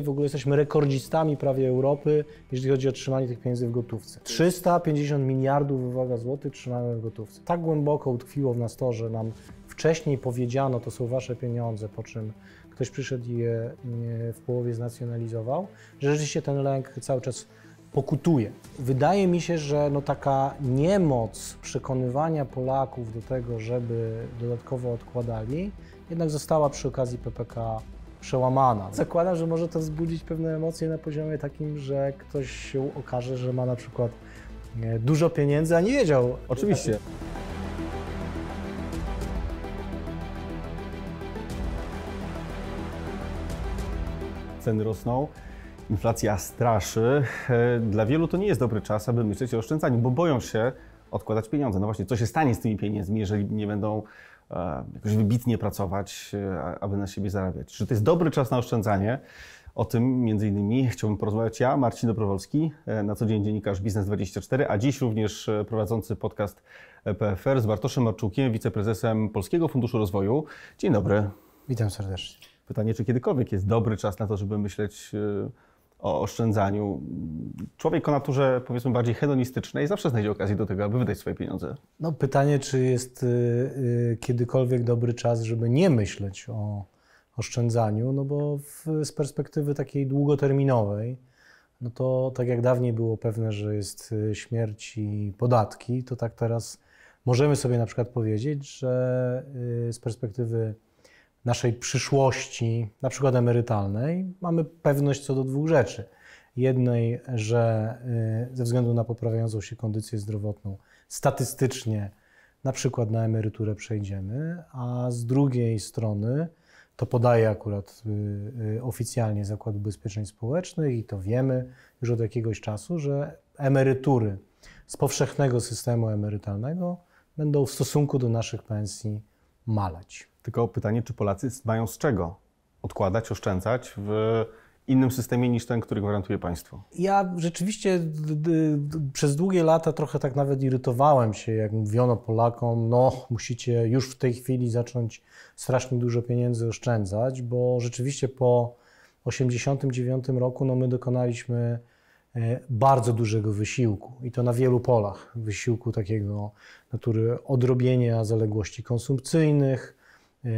w ogóle jesteśmy rekordzistami prawie Europy, jeżeli chodzi o trzymanie tych pieniędzy w gotówce. 350 miliardów, uwaga, złotych trzymamy w gotówce. Tak głęboko utkwiło w nas to, że nam wcześniej powiedziano, to są wasze pieniądze, po czym ktoś przyszedł i je e, w połowie znacjonalizował, że rzeczywiście ten lęk cały czas pokutuje. Wydaje mi się, że no taka niemoc przekonywania Polaków do tego, żeby dodatkowo odkładali, jednak została przy okazji PPK przełamana. Zakładam, że może to wzbudzić pewne emocje na poziomie takim, że ktoś się okaże, że ma na przykład dużo pieniędzy, a nie wiedział. Oczywiście. Ceny rosną, inflacja straszy. E, dla wielu to nie jest dobry czas, aby myśleć o oszczędzaniu, bo boją się odkładać pieniądze. No właśnie, co się stanie z tymi pieniędzmi, jeżeli nie będą E, jakoś wybitnie pracować, e, aby na siebie zarabiać. Czy to jest dobry czas na oszczędzanie? O tym między innymi chciałbym porozmawiać ja, Marcin Dobrowolski, e, na co dzień dziennikarz Biznes24, a dziś również prowadzący podcast PFR z Bartoszem Marczukiem, wiceprezesem Polskiego Funduszu Rozwoju. Dzień dobry. Witam serdecznie. Pytanie, czy kiedykolwiek jest dobry czas na to, żeby myśleć o oszczędzaniu. Człowiek o naturze, powiedzmy, bardziej hedonistycznej zawsze znajdzie okazję do tego, aby wydać swoje pieniądze. No pytanie, czy jest y, y, kiedykolwiek dobry czas, żeby nie myśleć o oszczędzaniu, no bo w, z perspektywy takiej długoterminowej, no to tak jak dawniej było pewne, że jest y, śmierć i podatki, to tak teraz możemy sobie na przykład powiedzieć, że z perspektywy naszej przyszłości, na przykład emerytalnej, mamy pewność co do dwóch rzeczy. Jednej, że y, ze względu na poprawiającą się kondycję zdrowotną, statystycznie na przykład na emeryturę przejdziemy, a z drugiej strony, to podaje akurat y, y, oficjalnie Zakład Ubezpieczeń Społecznych i to wiemy już od jakiegoś czasu, że emerytury z powszechnego systemu emerytalnego będą w stosunku do naszych pensji maleć. Tylko pytanie, czy Polacy mają z czego odkładać, oszczędzać w innym systemie niż ten, który gwarantuje państwo? Ja rzeczywiście przez długie lata trochę tak nawet irytowałem się, jak mówiono Polakom, no musicie już w tej chwili zacząć strasznie dużo pieniędzy oszczędzać, bo rzeczywiście po 1989 roku no my dokonaliśmy e, bardzo dużego wysiłku i to na wielu polach. Wysiłku takiego natury odrobienia zaległości konsumpcyjnych, E,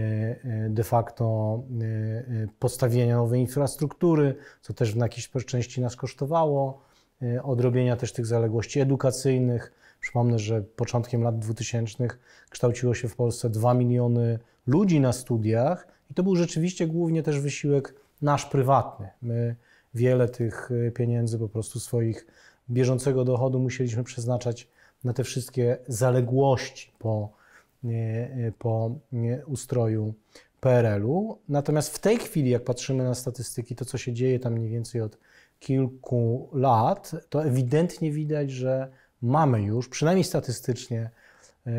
e, de facto e, postawienia nowej infrastruktury, co też w jakiejś części nas kosztowało, odrobienia też tych zaległości edukacyjnych. Przypomnę, że początkiem lat 2000 kształciło się w Polsce 2 miliony ludzi na studiach i to był rzeczywiście głównie też wysiłek nasz prywatny. My wiele tych pieniędzy po prostu swoich bieżącego dochodu musieliśmy przeznaczać na te wszystkie zaległości po E, po e, ustroju PRL-u. Natomiast w tej chwili, jak patrzymy na statystyki, to co się dzieje tam mniej więcej od kilku lat, to ewidentnie widać, że mamy już, przynajmniej statystycznie, e,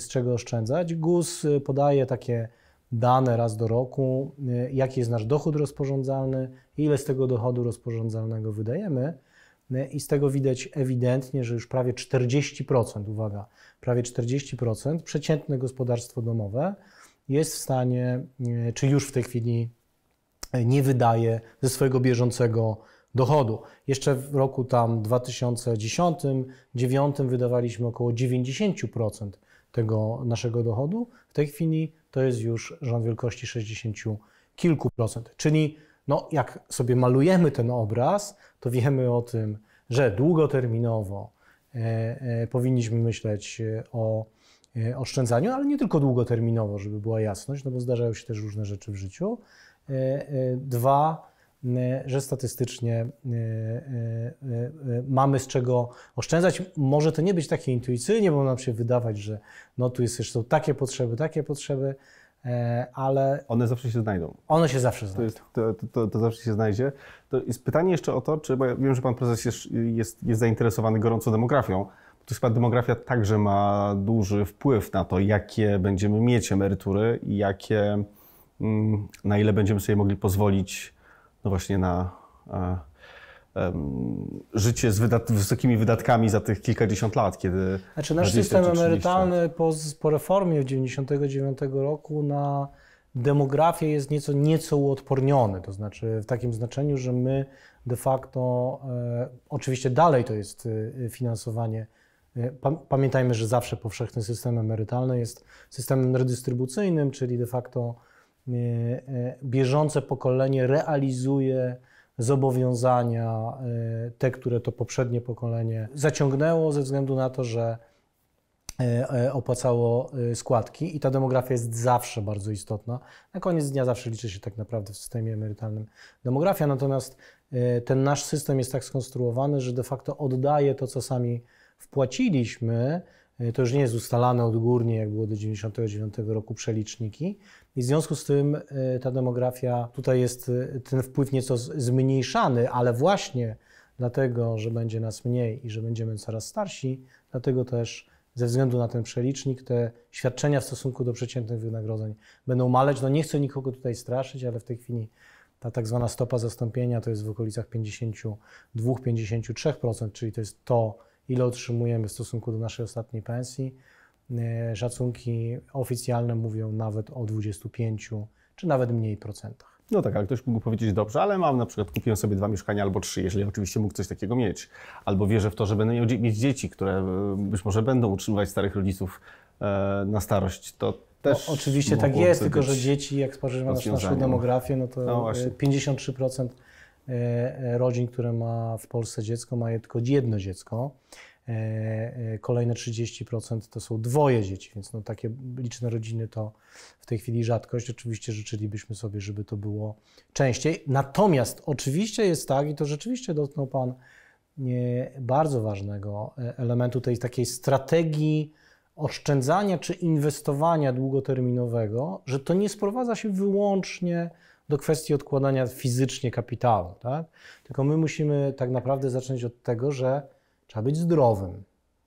z czego oszczędzać. GUS podaje takie dane raz do roku, jaki jest nasz dochód rozporządzalny, ile z tego dochodu rozporządzalnego wydajemy. No i z tego widać ewidentnie, że już prawie 40%, uwaga, prawie 40% przeciętne gospodarstwo domowe jest w stanie, e, czy już w tej chwili e, nie wydaje ze swojego bieżącego dochodu. Jeszcze w roku tam 2010-2009 wydawaliśmy około 90% tego naszego dochodu. W tej chwili to jest już rząd wielkości 60 kilku procent. Czyli no, jak sobie malujemy ten obraz, to wiemy o tym, że długoterminowo e, e, powinniśmy myśleć e, o oszczędzaniu, ale nie tylko długoterminowo, żeby była jasność, no bo zdarzają się też różne rzeczy w życiu. Dwa, że statystycznie mamy z czego oszczędzać. Może to nie być takie intuicyjnie, bo nam się wydawać, że no tu jest, są takie potrzeby, takie potrzeby, E, ale... One zawsze się znajdą. One się zawsze znajdą. To, jest, to, to, to zawsze się znajdzie. To jest pytanie jeszcze o to, czy, bo ja wiem, że pan prezes jest, jest, jest zainteresowany gorąco demografią, to chyba demografia także ma duży wpływ na to, jakie będziemy mieć emerytury i jakie, mm, na ile będziemy sobie mogli pozwolić, no właśnie na e, życie z, wydat wysokimi wydatkami za tych kilkadziesiąt lat, kiedy... Znaczy nasz system emerytalny po, po reformie 99 roku na demografię jest nieco, nieco uodporniony, to znaczy w takim znaczeniu, że my de facto, e, oczywiście dalej to jest e, finansowanie, e, pamiętajmy, że zawsze powszechny system emerytalny jest systemem redystrybucyjnym, czyli de facto e, e, bieżące pokolenie realizuje zobowiązania, y, te, które to poprzednie pokolenie zaciągnęło ze względu na to, że y, y, opłacało składki i ta demografia jest zawsze bardzo istotna. Na koniec dnia zawsze liczy się tak naprawdę w systemie emerytalnym demografia, natomiast ten nasz system jest tak skonstruowany, że de facto oddaje to, co sami wpłaciliśmy, E, to już nie jest ustalane odgórnie, jak było do 1999 roku przeliczniki. I w związku z tym e, ta demografia, tutaj jest e, ten wpływ nieco zmniejszany, ale właśnie dlatego, że będzie nas mniej i że będziemy coraz starsi, dlatego też ze względu na ten przelicznik te świadczenia w stosunku do przeciętnych wynagrodzeń będą maleć. No nie chcę nikogo tutaj straszyć, ale w tej chwili ta tak zwana stopa zastąpienia to jest w okolicach 52-53%, czyli to jest to, ile otrzymujemy w stosunku do naszej ostatniej pensji. E, szacunki oficjalne mówią nawet o 25 czy nawet mniej procentach. No tak, ale ktoś mógł powiedzieć, dobrze, ale mam na przykład, kupiłem sobie dwa mieszkania albo trzy, jeżeli oczywiście mógł coś takiego mieć. Albo wierzę w to, że będę miał, mieć dzieci, które e, być może będą utrzymywać starych rodziców e, na starość. To też no, oczywiście tak jest, tylko że dzieci, jak spojrzymy na naszą demografię, no to no 53% E, e, rodzin, które ma w Polsce dziecko, ma tylko jedno dziecko. E, kolejne 30% to są dwoje dzieci, więc no takie liczne rodziny to w tej chwili rzadkość. Oczywiście życzylibyśmy sobie, żeby to było częściej. Natomiast oczywiście jest tak, i to rzeczywiście dotknął Pan bardzo ważnego elementu tej takiej strategii oszczędzania czy inwestowania długoterminowego, że to nie sprowadza się wyłącznie do kwestii odkładania fizycznie kapitału. Tak? Tylko my musimy tak naprawdę zacząć od tego, że trzeba być zdrowym,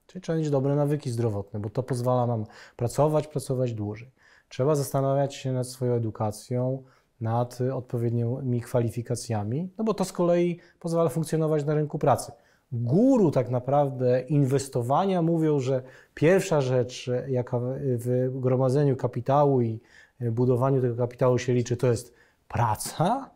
czyli trzeba mieć dobre nawyki zdrowotne, bo to pozwala nam pracować, pracować dłużej. Trzeba zastanawiać się nad swoją edukacją, nad odpowiednimi kwalifikacjami, no bo to z kolei pozwala funkcjonować na rynku pracy. Guru tak naprawdę inwestowania mówią, że pierwsza rzecz, jaka w gromadzeniu kapitału i budowaniu tego kapitału się liczy, to jest praca,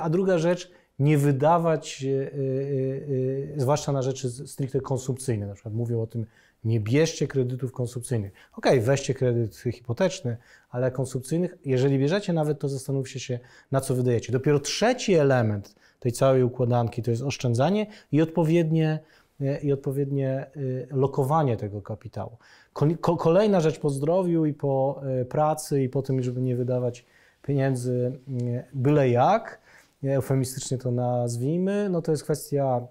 a druga rzecz nie wydawać, e, e, e, zwłaszcza na rzeczy stricte konsumpcyjne. Na przykład mówią o tym, nie bierzcie kredytów konsumpcyjnych. Ok, weźcie kredyt hipoteczny, ale konsumpcyjnych, jeżeli bierzecie nawet, to zastanówcie się, na co wydajecie. Dopiero trzeci element tej całej układanki to jest oszczędzanie i odpowiednie, i odpowiednie lokowanie tego kapitału. Kolejna rzecz po zdrowiu i po pracy i po tym, żeby nie wydawać pieniędzy mm, byle jak, eufemistycznie to nazwijmy, no to jest kwestia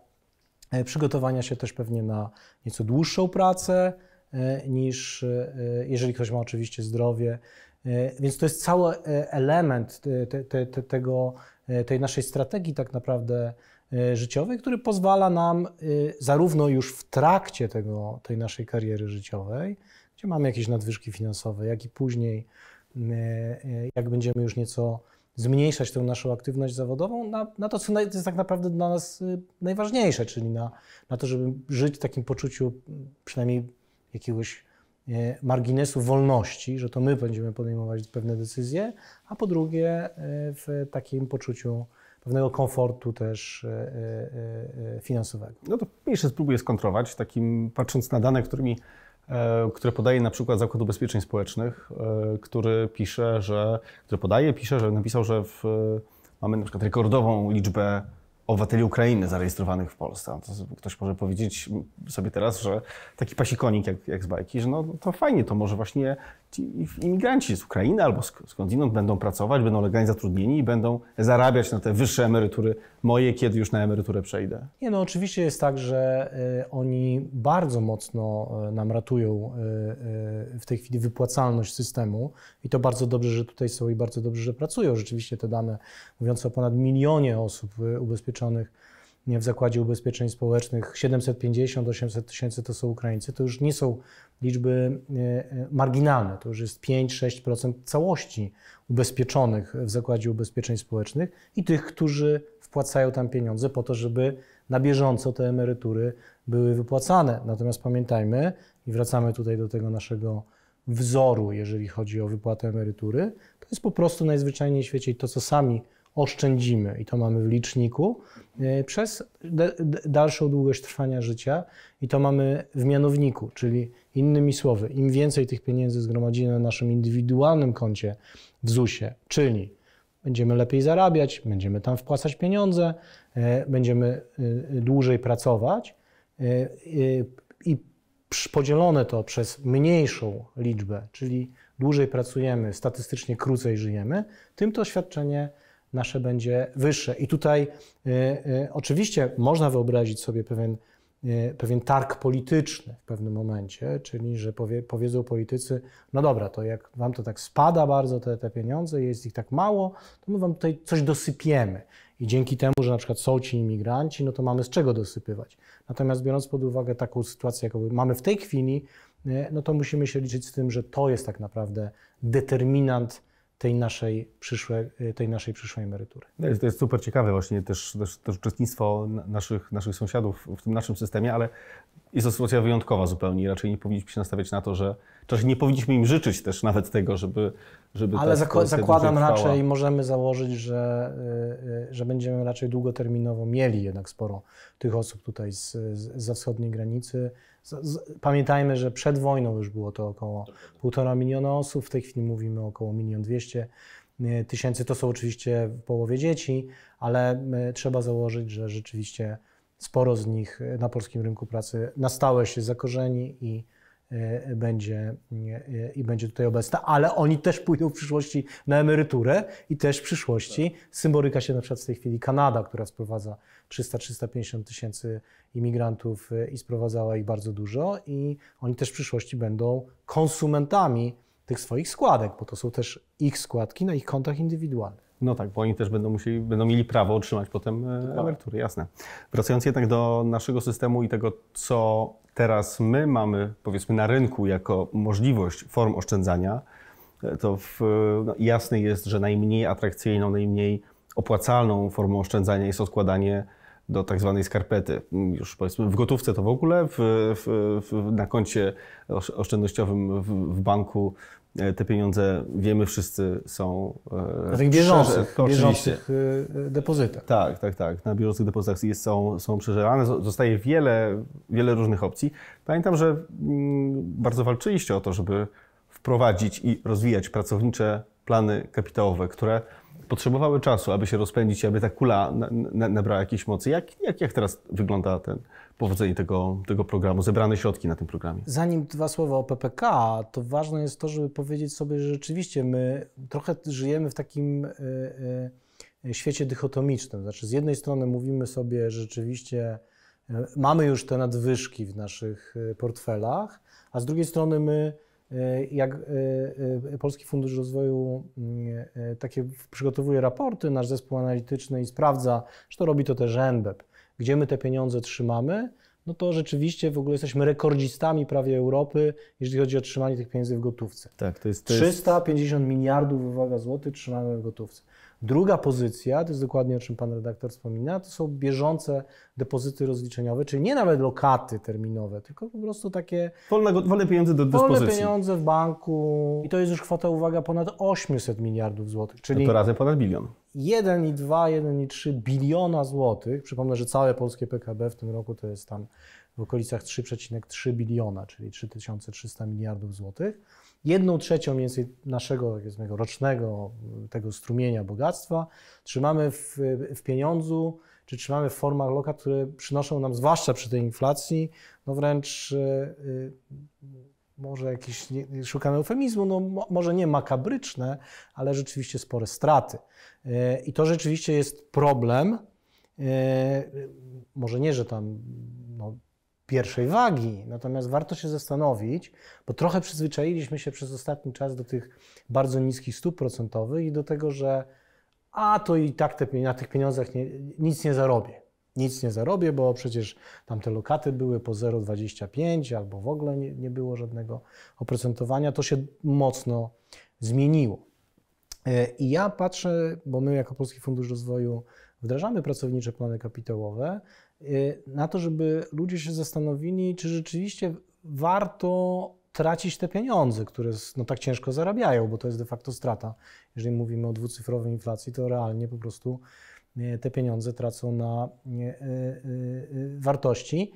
e, przygotowania się też pewnie na nieco dłuższą pracę e, niż e, jeżeli ktoś ma oczywiście zdrowie. Więc to jest cały element te, te, te, tego, tej naszej strategii tak naprawdę życiowej, który pozwala nam zarówno już w trakcie tego, tej naszej kariery życiowej, gdzie mamy jakieś nadwyżki finansowe, jak i później E, e, jak będziemy już nieco zmniejszać tę naszą aktywność zawodową na, na to, co jest tak naprawdę dla nas y, najważniejsze, czyli na, na to, żeby żyć w takim poczuciu przynajmniej jakiegoś e, marginesu wolności, że to my będziemy podejmować pewne decyzje, a po drugie w takim poczuciu pewnego komfortu też finansowego. No to jeszcze spróbuję skontrować, takim patrząc na dane, którymi E, które podaje na przykład Zakład Ubezpieczeń Społecznych, e, który pisze, że, który podaje, pisze, że napisał, że w, e, mamy na przykład rekordową liczbę obywateli Ukrainy zarejestrowanych w Polsce. To ktoś może powiedzieć sobie teraz, że taki pasikonik jak, jak z bajki, że no to fajnie, to może właśnie ci imigranci z Ukrainy albo skądinąd będą pracować, będą legalnie zatrudnieni i będą zarabiać na te wyższe emerytury moje, kiedy już na emeryturę przejdę? Nie, no oczywiście jest tak, że y, oni bardzo mocno y, nam ratują y, w tej chwili wypłacalność systemu i to bardzo dobrze, że tutaj są i bardzo dobrze, że pracują. Rzeczywiście te dane mówiące o ponad milionie osób ubezpieczonych w Zakładzie Ubezpieczeń Społecznych 750-800 tysięcy to są Ukraińcy, to już nie są liczby e, e, marginalne, to już jest 5-6% całości ubezpieczonych w Zakładzie Ubezpieczeń Społecznych i tych, którzy wpłacają tam pieniądze po to, żeby na bieżąco te emerytury były wypłacane. Natomiast pamiętajmy, i wracamy tutaj do tego naszego wzoru, jeżeli chodzi o wypłatę emerytury, to jest po prostu najzwyczajniej w świecie to, co sami oszczędzimy i to mamy w liczniku e, przez dalszą długość trwania życia i to mamy w mianowniku, czyli innymi słowy, im więcej tych pieniędzy zgromadzimy na naszym indywidualnym koncie w ZUS-ie, czyli będziemy lepiej zarabiać, będziemy tam wpłacać pieniądze, e, będziemy e, dłużej pracować i podzielone to przez mniejszą liczbę, czyli dłużej pracujemy, statystycznie krócej żyjemy, tym to świadczenie nasze będzie wyższe. I tutaj y, y, oczywiście można wyobrazić sobie pewien, y, pewien targ polityczny w pewnym momencie, czyli że powie, powiedzą politycy, no dobra, to jak wam to tak spada bardzo te, te pieniądze, jest ich tak mało, to my wam tutaj coś dosypiemy. I dzięki temu, że na przykład są ci imigranci, no to mamy z czego dosypywać. Natomiast biorąc pod uwagę taką sytuację, jaką mamy w tej chwili, no to musimy się liczyć z tym, że to jest tak naprawdę determinant tej naszej, przyszłej y, tej naszej przyszłej emerytury. To no jest, to jest super ciekawe właśnie też, też, też, uczestnictwo naszych, naszych sąsiadów w tym naszym systemie, ale jest to sytuacja wyjątkowa zupełnie. Raczej nie powinniśmy się nastawiać na to, że czasem nie powinniśmy im życzyć też nawet tego, żeby... żeby ale zakładam raczej, możemy założyć, że, y, y, że będziemy raczej długoterminowo mieli jednak sporo tych osób tutaj z, z, ze wschodniej granicy pamiętajmy, że przed wojną już było to około półtora miliona osób, w tej chwili mówimy około milion dwieście e, tysięcy. To są oczywiście w połowie dzieci, ale e, trzeba założyć, że rzeczywiście sporo z nich e, na polskim rynku pracy na stałe się zakorzeni i E, będzie, e, i będzie tutaj obecna, ale oni też pójdą w przyszłości na emeryturę i też w przyszłości symboryka się na przykład w tej chwili Kanada, która sprowadza 300-350 tysięcy imigrantów e, i sprowadzała ich bardzo dużo i oni też w przyszłości będą konsumentami tych swoich składek, bo to są też ich składki na ich kontach indywidualnych. No tak, bo oni też będą, musieli, będą mieli prawo otrzymać potem emerytury, jasne. Wracając jednak do naszego systemu i tego, co teraz my mamy, powiedzmy, na rynku jako możliwość form oszczędzania, e, to w, e, no, jasne jest, że najmniej atrakcyjną, najmniej opłacalną formą oszczędzania jest odkładanie do tak zwanej skarpety. Mm, już powiedzmy w gotówce to w ogóle, w, w, na koncie oszczędnościowym w, banku E, te pieniądze, wiemy wszyscy, są e, na tych bieżących, bieżących e, depozytach. Tak, tak, tak. Na bieżących depozytach jest, są, są przeżerane. Zostaje wiele, wiele różnych opcji. Pamiętam, że mm, bardzo walczyliście o to, żeby wprowadzić i rozwijać pracownicze plany kapitałowe, które potrzebowały czasu, aby się rozpędzić, aby ta kula nabrała jakiejś mocy. Jak, jak, jak teraz wygląda ten powodzenie tego, tego programu, zebrane środki na tym programie? Zanim dwa słowa o PPK, to ważne jest to, żeby powiedzieć sobie, że rzeczywiście my trochę żyjemy w takim e, e, świecie dychotomicznym. Znaczy, z jednej strony mówimy sobie, że rzeczywiście e, mamy już te nadwyżki w naszych portfelach, a z drugiej strony my E, jak e, e, Polski Fundusz Rozwoju mm, takie przygotowuje raporty, nasz zespół analityczny i sprawdza, że to robi to też NBEP, gdzie my te pieniądze trzymamy, no to rzeczywiście w ogóle jesteśmy rekordzistami prawie Europy, jeżeli chodzi o trzymanie tych pieniędzy w gotówce. Tak, to jest, to jest... 350 miliardów, uwaga, złotych trzymamy w gotówce. Druga pozycja, to jest dokładnie o czym pan redaktor wspomina, to są bieżące depozyty rozliczeniowe, czyli nie nawet lokaty terminowe, tylko po prostu takie. Wolne, wolne pieniądze do dyspozycji. Wolne pieniądze w banku. I to jest już kwota, uwaga, ponad 800 miliardów złotych. Czyli to razem ponad bilion. 1,2, 1,3 biliona złotych. Przypomnę, że całe polskie PKB w tym roku to jest tam w okolicach 3,3 biliona, czyli 3300 miliardów złotych. Jedną trzecią mniej więcej naszego powiedzmy, tak rocznego tego strumienia bogactwa trzymamy w, w pieniądzu, czy trzymamy w formach lokat, które przynoszą nam, zwłaszcza przy tej inflacji, no wręcz yy, yy, może jakiś, nie, szukamy eufemizmu, no mo, może nie makabryczne, ale rzeczywiście spore straty. Yy, I to rzeczywiście jest problem, yy, może nie, że tam no, pierwszej wagi, natomiast warto się zastanowić, bo trochę przyzwyczailiśmy się przez ostatni czas do tych bardzo niskich stóp procentowych i do tego, że a to i tak te, na tych pieniądzach nie, nic nie zarobię nic nie zarobię, bo przecież tamte lokaty były po 0,25 albo w ogóle nie, nie było żadnego oprocentowania. To się mocno zmieniło. E, I ja patrzę, bo my jako Polski Fundusz Rozwoju wdrażamy pracownicze plany kapitałowe, e, na to, żeby ludzie się zastanowili, czy rzeczywiście warto tracić te pieniądze, które no, tak ciężko zarabiają, bo to jest de facto strata. Jeżeli mówimy o dwucyfrowej inflacji, to realnie po prostu E, te pieniądze tracą na e, e, wartości.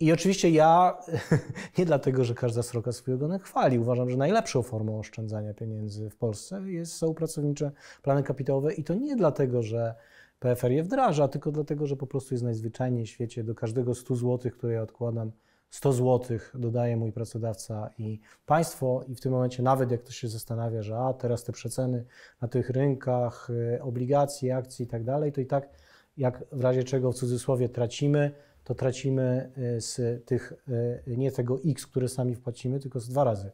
I oczywiście ja nie dlatego, że każda sroka swojego nie chwali. Uważam, że najlepszą formą oszczędzania pieniędzy w Polsce jest, są pracownicze plany kapitałowe i to nie dlatego, że PFR je wdraża, tylko dlatego, że po prostu jest najzwyczajniej w świecie. Do każdego 100 zł, które ja odkładam, 100 zł dodaje mój pracodawca i państwo, i w tym momencie nawet jak ktoś się zastanawia, że a teraz te przeceny na tych rynkach, y, obligacji, akcji i tak dalej, to i tak jak w razie czego w cudzysłowie tracimy, to tracimy y, z tych y, nie tego X, które sami wpłacimy, tylko z dwa razy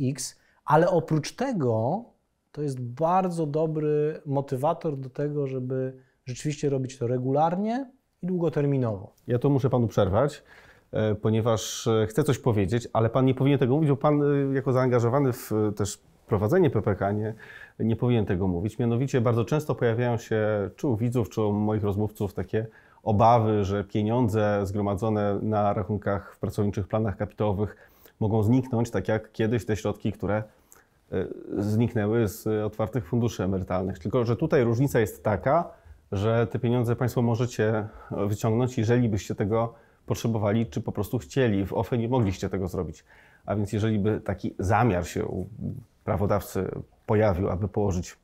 X. Ale oprócz tego to jest bardzo dobry motywator do tego, żeby rzeczywiście robić to regularnie i długoterminowo. Ja to muszę panu przerwać. E, ponieważ e, chcę coś powiedzieć, ale pan nie powinien tego mówić, bo pan e, jako zaangażowany w też prowadzenie PPK nie, nie powinien tego mówić. Mianowicie bardzo często pojawiają się czy u widzów, czy u moich rozmówców takie obawy, że pieniądze zgromadzone na rachunkach w pracowniczych planach kapitałowych mogą zniknąć, tak jak kiedyś te środki, które zniknęły z otwartych funduszy emerytalnych. Tylko, że tutaj różnica jest taka, że te pieniądze Państwo możecie wyciągnąć, jeżeli byście tego potrzebowali, czy po prostu chcieli. W OFE nie mogliście tego zrobić. A więc jeżeli by taki zamiar się u prawodawcy pojawił, aby położyć,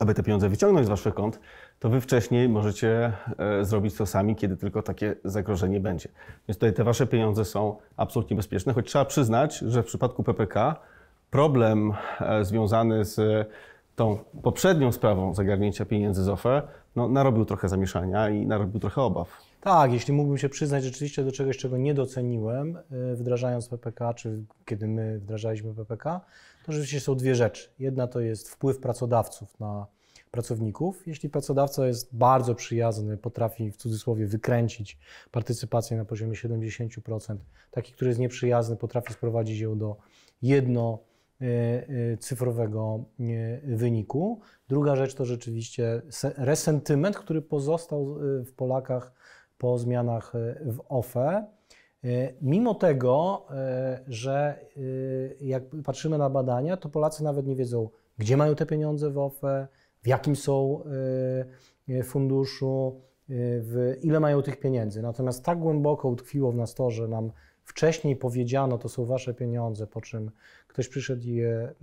aby te pieniądze wyciągnąć z waszych kont, to wy wcześniej możecie e, zrobić to sami, kiedy tylko takie zagrożenie będzie. Więc tutaj te wasze pieniądze są absolutnie bezpieczne, choć trzeba przyznać, że w przypadku PPK problem e, związany z tą poprzednią sprawą zagarnięcia pieniędzy z OFE no, narobił trochę zamieszania i narobił trochę obaw. Tak, jeśli mógłbym się przyznać rzeczywiście do czegoś, czego nie doceniłem, e, wdrażając PPK, czy kiedy my wdrażaliśmy PPK, to rzeczywiście są dwie rzeczy. Jedna to jest wpływ pracodawców na pracowników. Jeśli pracodawca jest bardzo przyjazny, potrafi w cudzysłowie wykręcić partycypację na poziomie 70%, taki, który jest nieprzyjazny, potrafi sprowadzić ją do jedno e, e, cyfrowego wyniku. Druga rzecz to rzeczywiście resentyment, który pozostał w Polakach po zmianach e, w OFE. E, mimo tego, e, że jak patrzymy na badania, to Polacy nawet nie wiedzą, gdzie mają te pieniądze w OFE, w jakim są funduszu, w ile mają tych pieniędzy. Natomiast tak głęboko utkwiło w nas to, że nam wcześniej powiedziano, to są wasze pieniądze, po czym ktoś przyszedł i je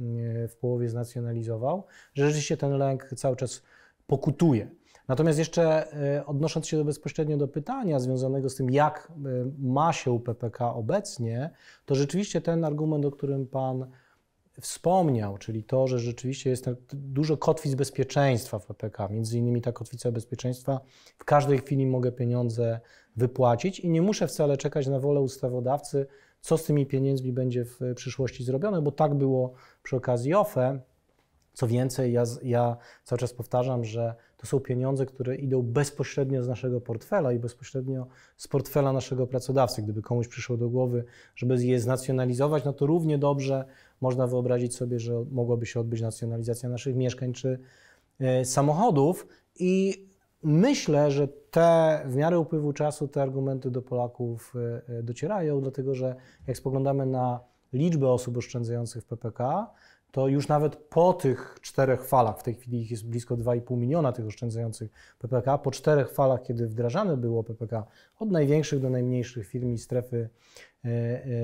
w połowie znacjonalizował, że rzeczywiście ten lęk cały czas pokutuje. Natomiast jeszcze e, odnosząc się bezpośrednio do pytania związanego z tym, jak e, ma się UPPK obecnie, to rzeczywiście ten argument, o którym Pan wspomniał, czyli to, że rzeczywiście jest tak dużo kotwic bezpieczeństwa w PPK. Między innymi ta kotwica bezpieczeństwa w każdej chwili mogę pieniądze wypłacić i nie muszę wcale czekać na wolę ustawodawcy, co z tymi pieniędzmi będzie w przyszłości zrobione, bo tak było przy okazji OFE. Co więcej, ja, ja, cały czas powtarzam, że to są pieniądze, które idą bezpośrednio z naszego portfela i bezpośrednio z portfela naszego pracodawcy. Gdyby komuś przyszło do głowy, żeby je znacjonalizować, no to równie dobrze można wyobrazić sobie, że mogłaby się odbyć nacjonalizacja naszych mieszkań czy y, samochodów. I myślę, że te w miarę upływu czasu te argumenty do Polaków y, y, docierają, dlatego że jak spoglądamy na liczbę osób oszczędzających w PPK, to już nawet po tych czterech falach, w tej chwili ich jest blisko 2,5 miliona tych oszczędzających PPK, po czterech falach, kiedy wdrażane było PPK od największych do najmniejszych firm i strefy e,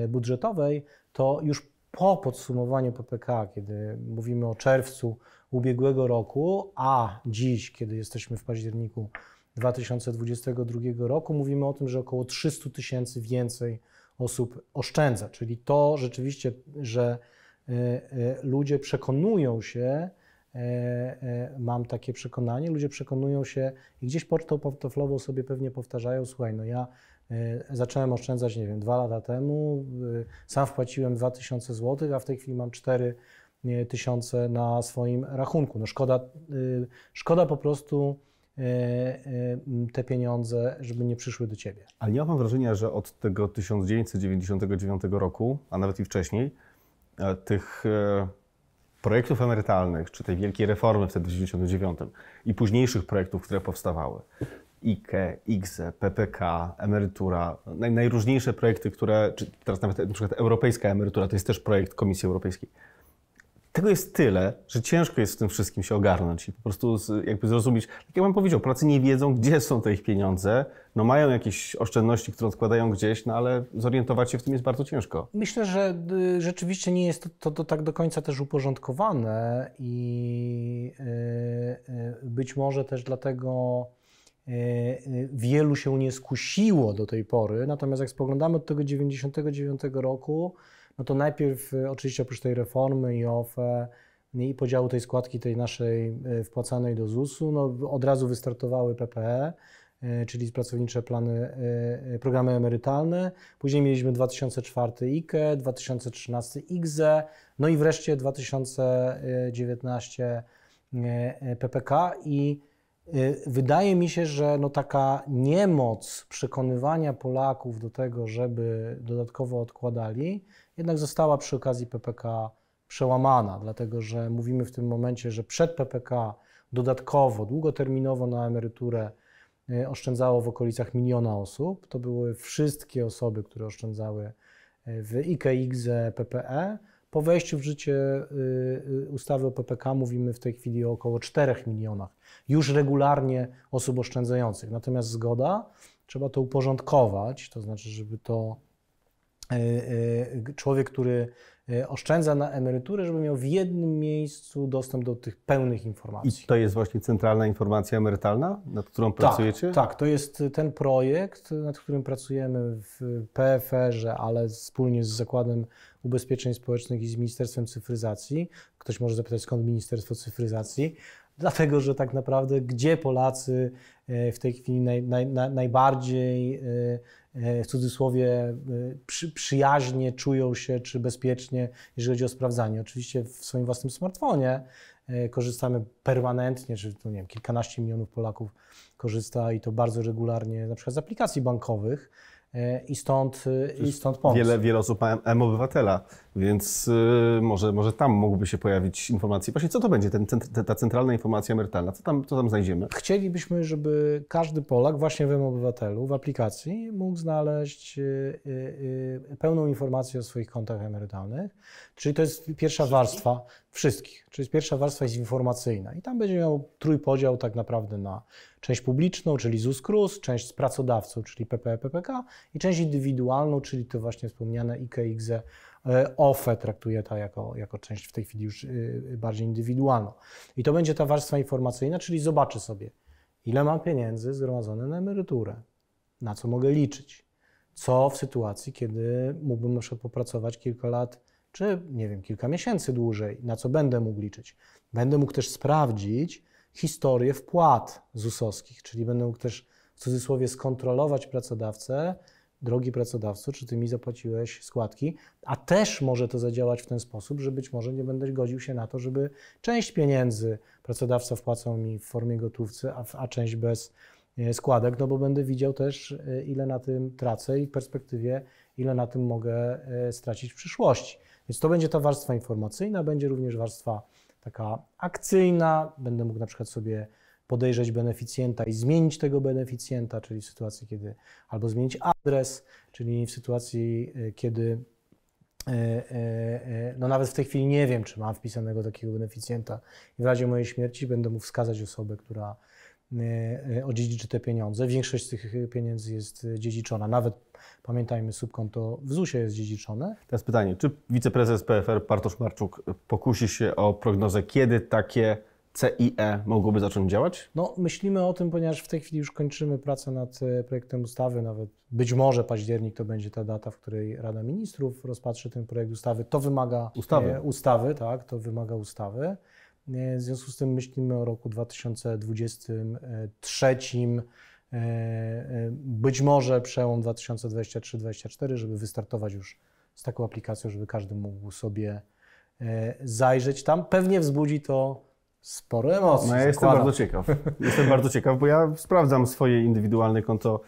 e, budżetowej, to już po podsumowaniu PPK, kiedy mówimy o czerwcu ubiegłego roku, a dziś, kiedy jesteśmy w październiku 2022 roku, mówimy o tym, że około 300 tysięcy więcej osób oszczędza, czyli to rzeczywiście, że E, e, ludzie przekonują się, e, mam takie przekonanie, ludzie przekonują się i gdzieś portą sobie pewnie powtarzają, słuchaj, no ja zacząłem oszczędzać, nie wiem, dwa lata temu, sam wpłaciłem 2000 zł, a w tej chwili mam cztery tysiące na swoim rachunku. No szkoda, szkoda po prostu te pieniądze, żeby nie przyszły do ciebie. Ale nie mam wrażenia, że od tego 1999 roku, a nawet i wcześniej, E, tych e, projektów emerytalnych, czy tej wielkiej reformy wtedy w 1999 i późniejszych projektów, które powstawały, IKE, IGZE, PPK, emerytura, naj, najróżniejsze projekty, które, czy teraz nawet na przykład europejska emerytura, to jest też projekt Komisji Europejskiej, tego jest tyle, że ciężko jest w tym wszystkim się ogarnąć i po prostu jakby zrozumieć. Tak ja Wam powiedział, Polacy nie wiedzą, gdzie są te ich pieniądze. No mają jakieś oszczędności, które odkładają gdzieś, no ale zorientować się w tym jest bardzo ciężko. Myślę, że y, rzeczywiście nie jest to, to, to tak do końca też uporządkowane i y, y, być może też dlatego wielu się nie skusiło do tej pory. Natomiast jak spoglądamy od tego 99 roku, no to najpierw y, oczywiście oprócz tej reformy i OFE i podziału tej składki tej naszej y, wpłacanej do ZUS-u, no od razu wystartowały PPE, y, czyli pracownicze plany, programy emerytalne. Później mieliśmy 2004 IKE, 2013 IGZE, no i wreszcie 2019 PPK i Y, wydaje mi się, że no taka niemoc przekonywania Polaków do tego, żeby dodatkowo odkładali, jednak została przy okazji PPK przełamana, dlatego że mówimy w tym momencie, że przed PPK dodatkowo, długoterminowo na emeryturę y, oszczędzało w okolicach miliona osób. To były wszystkie osoby, które oszczędzały y, w IKX, PPE. Po wejściu w życie y, y, ustawy o PPK mówimy w tej chwili o około 4 milionach już regularnie osób oszczędzających. Natomiast zgoda, trzeba to uporządkować, to znaczy, żeby to y, człowiek, który oszczędza na emeryturę, żeby miał w jednym miejscu dostęp do tych pełnych informacji. I to jest właśnie centralna informacja emerytalna, nad którą tak, pracujecie? Tak, to jest ten projekt, nad którym pracujemy w PFR-ze, ale wspólnie z Zakładem Ubezpieczeń Społecznych i z Ministerstwem Cyfryzacji. Ktoś może zapytać, skąd Ministerstwo Cyfryzacji? Dlatego, że tak naprawdę gdzie Polacy e, w tej chwili naj, naj, naj, najbardziej e, e, w cudzysłowie przy, przyjaźnie czują się czy bezpiecznie, jeżeli chodzi o sprawdzanie. Oczywiście w swoim własnym smartfonie korzystamy permanentnie, czy to nie wiem, kilkanaście milionów Polaków korzysta i to bardzo regularnie, na przykład z aplikacji bankowych E, I stąd, e, i stąd pomysł. Wiele, wiele osób ma M-Obywatela, więc e, może, może tam mógłby się pojawić informacja. Właśnie co to będzie, ten, ta centralna informacja emerytalna? Co tam, co tam znajdziemy? Chcielibyśmy, żeby każdy Polak właśnie w M-Obywatelu, w aplikacji, mógł znaleźć pełną informację o swoich kontach emerytalnych. Czyli to jest pierwsza warstwa wszystkich. Czyli pierwsza warstwa jest informacyjna. I tam będzie miał trójpodział tak naprawdę na Część publiczną, czyli ZUS-KRUS, część z pracodawcą, czyli PPE, PPK i część indywidualną, czyli to właśnie wspomniane IKX, OFE e, e traktuje ta jako, jako część w tej chwili już y, y, bardziej indywidualną. I to będzie ta warstwa informacyjna, czyli zobaczę sobie, ile mam pieniędzy zgromadzone na emeryturę, na co mogę liczyć, co w sytuacji, kiedy mógłbym jeszcze popracować kilka lat, czy nie wiem, kilka miesięcy dłużej, na co będę mógł liczyć. Będę mógł też sprawdzić, historię wpłat ZUS-owskich, czyli będę mógł też w cudzysłowie skontrolować pracodawcę, drogi pracodawco, czy ty mi zapłaciłeś składki, a też może to zadziałać w ten sposób, że być może nie będę godził się na to, żeby część pieniędzy pracodawca wpłacał mi w formie gotówcy, a, a część bez e, składek, no bo będę widział też, e, ile na tym tracę i w perspektywie, ile na tym mogę e, stracić w przyszłości. Więc to będzie ta warstwa informacyjna, będzie również warstwa taka akcyjna, będę mógł na przykład sobie podejrzeć beneficjenta i zmienić tego beneficjenta, czyli w sytuacji, kiedy albo zmienić adres, czyli w sytuacji, e, kiedy e, e, no nawet w tej chwili nie wiem, czy mam wpisanego takiego beneficjenta i w razie mojej śmierci będę mu wskazać osobę, która, E, e, odziedziczy te pieniądze. Większość z tych e, pieniędzy jest dziedziczona. Nawet pamiętajmy, subkonto w ZUS-ie jest dziedziczone. Teraz pytanie, czy wiceprezes PFR Bartosz Marczuk pokusi się o prognozę, kiedy takie CIE mogłoby zacząć działać? No, myślimy o tym, ponieważ w tej chwili już kończymy pracę nad projektem ustawy. Nawet być może październik to będzie ta data, w której Rada Ministrów rozpatrzy ten projekt ustawy. To wymaga ustawy, ustawy tak, to wymaga ustawy. W związku z tym myślimy o roku 2023, e, e, być może przełom 2023-2024, żeby wystartować już z taką aplikacją, żeby każdy mógł sobie e, zajrzeć tam. Pewnie wzbudzi to sporo emocji. No ja jestem bardzo ciekaw. Jestem bardzo ciekaw, bo ja sprawdzam swoje indywidualne konto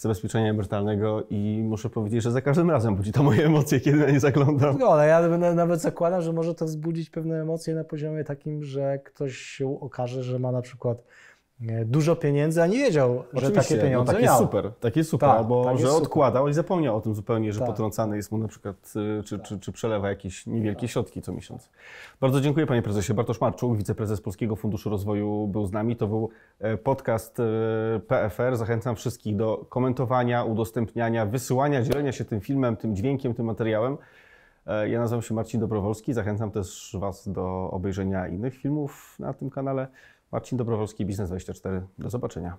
zabezpieczenia emerytalnego i muszę powiedzieć, że za każdym razem budzi to moje emocje, kiedy na nie zaglądam. Zgoda, no, ja nawet zakładam, że może to wzbudzić pewne emocje na poziomie takim, że ktoś się okaże, że ma na przykład dużo pieniędzy, a nie wiedział, Oczywiście, że takie no pieniądze no, tak miał. super, tak jest super, tak, bo tak że odkładał i zapomniał o tym zupełnie, że tak. potrącany jest mu na przykład, y, czy, tak. czy, czy przelewa jakieś niewielkie tak. środki co miesiąc. Bardzo dziękuję panie prezesie. Bartosz Marczuk, wiceprezes Polskiego Funduszu Rozwoju był z nami. To był e, podcast e, PFR. Zachęcam wszystkich do komentowania, udostępniania, wysyłania, dzielenia się tym filmem, tym dźwiękiem, tym materiałem. E, ja nazywam się Marcin Dobrowolski. Zachęcam też Was do obejrzenia innych filmów na tym kanale. Marcin Dobrowolski, Biznes24. Do zobaczenia.